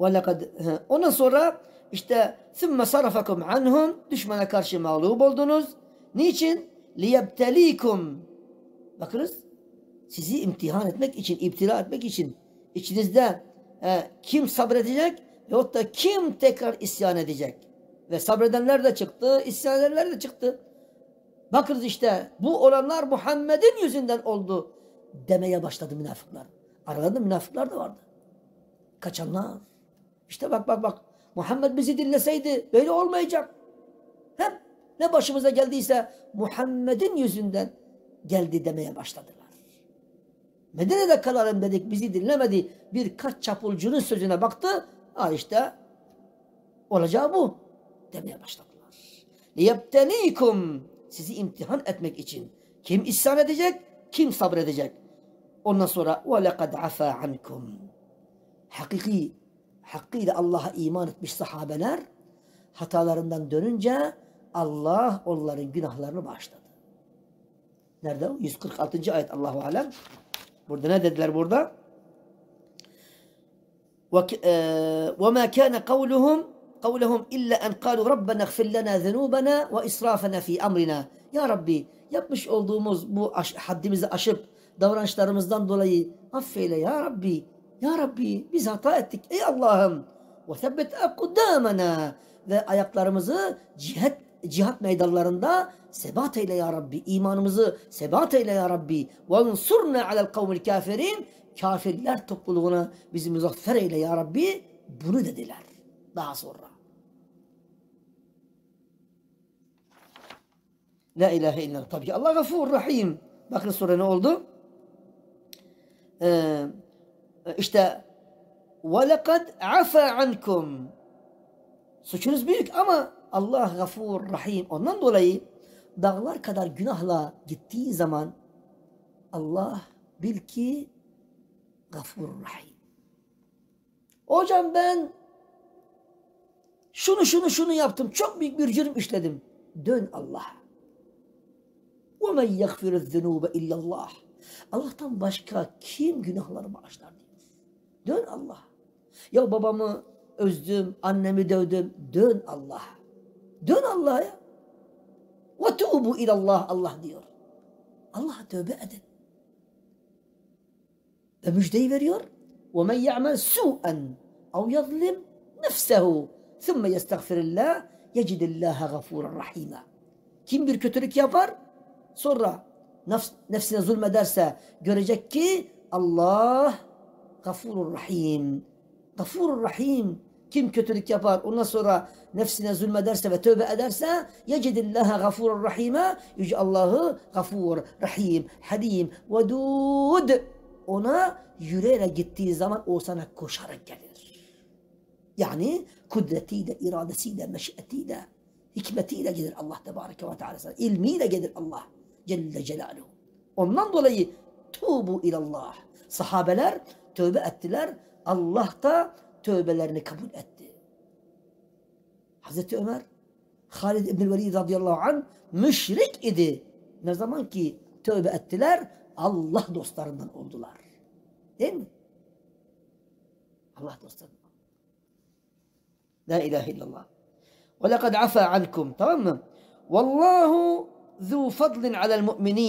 وَلَقَدْ Ondan sonra işte ثُمَّ صَرَفَكُمْ عَنْهُمْ Düşmana karşı mağlup oldunuz. Niçin? لِيَبْتَلِيكُمْ Bakınız sizi imtihan etmek için, iptila etmek için içinizde e, kim sabredecek yahut da kim tekrar isyan edecek? Ve sabredenler de çıktı, isyan edenler de çıktı. Bakınız işte bu olanlar Muhammed'in yüzünden oldu demeye başladı münafıklar. Aralarında münafıklar da vardı. Kaçanlar. İşte bak bak bak. Muhammed bizi dinleseydi böyle olmayacak. Hem ne başımıza geldiyse Muhammed'in yüzünden geldi demeye başladılar. Medine'de kalalım dedik bizi dinlemedi. Birkaç çapulcunun sözüne baktı. Ha işte olacağı bu demeye başladılar. Liyebtenikum sizi imtihan etmek için. Kim isyan edecek, kim sabredecek. Ondan sonra وَلَقَدْ عَفَا عَنْكُمْ Hakiki, hakkıyla Allah'a iman etmiş sahabeler hatalarından dönünce Allah onların günahlarını bağışladı. Nerede o? 146. ayet Allahu Alem. Burada ne dediler burada? وَمَا كَانَ قَوْلُهُمْ قَوْلَهُمْ اِلَّا اَنْ قَالُوا رَبَّنَا اغْفِرْ لَنَا ذَنُوبَنَا وَاِسْرَافَنَا ف۪ي اَمْرِنَا Ya Rabbi yapmış olduğumuz bu aş haddimizi aşıp davranışlarımızdan dolayı affeyle ya Rabbi. Ya Rabbi biz hata ettik ey Allah'ım. Ve sebbet akudamena ve ayaklarımızı cihat cihat meydanlarında sebat eyle ya Rabbi. İmanımızı sebat eyle ya Rabbi. Ve unsurne alel kavmil kafirin. Kafirler topluluğuna bizi muzaffer eyle ya Rabbi. Bunu dediler daha sonra. La ilahe illallah. Tabii Allah gafur rahim. Bakın sonra ne oldu? e, işte وَلَقَدْ عَفَى عَنْكُمْ Suçunuz büyük ama Allah gafur rahim. Ondan dolayı dağlar kadar günahla gittiği zaman Allah bil ki gafur rahim. Hocam ben şunu şunu şunu yaptım. Çok büyük bir cürüm işledim. Dön Allah'a. وَمَنْ يَغْفِرُ الذُّنُوبَ اِلَّا اللّٰهِ Allah'tan başka kim günahları bağışlar diyor. Dön Allah. Ya babamı özdüm, annemi dövdüm. Dön Allah. Dön Allah'a ya. Ve tuğbu ilallah Allah diyor. Allah'a tövbe edin. Ve müjdeyi veriyor. وَمَنْ يَعْمَلْ سُوءًا اَوْ يَظْلِمْ نَفْسَهُ ثُمَّ يَسْتَغْفِرِ اللّٰهِ يَجِدِ اللّٰهَ غَفُورًا Kim bir kötülük yapar, sonra nefs, nefsine zulmederse görecek ki Allah gafurur rahim. Gafurur rahim. Kim kötülük yapar ondan sonra nefsine zulmederse ve tövbe ederse yecidillâhe gafurur rahime yüce Allah'ı gafur, rahim, halim, vedud. Ona yüreğine gittiği zaman o sana koşarak gelir. Yani kudretiyle, iradesiyle, meşiyetiyle, hikmetiyle gelir Allah Tebareke ve Teala sana. İlmiyle gelir Allah. Celle Celaluhu. Ondan dolayı tubu ilallah. Sahabeler tövbe ettiler. Allah da tövbelerini kabul etti. Hazreti Ömer Halid İbn Velid radıyallahu an müşrik idi. Ne zaman ki tövbe ettiler Allah dostlarından oldular. Değil mi? Allah dostlarından. La ilahe illallah. Ve lekad afa ankum. Tamam mı? Vallahu ذو فضل على المؤمنين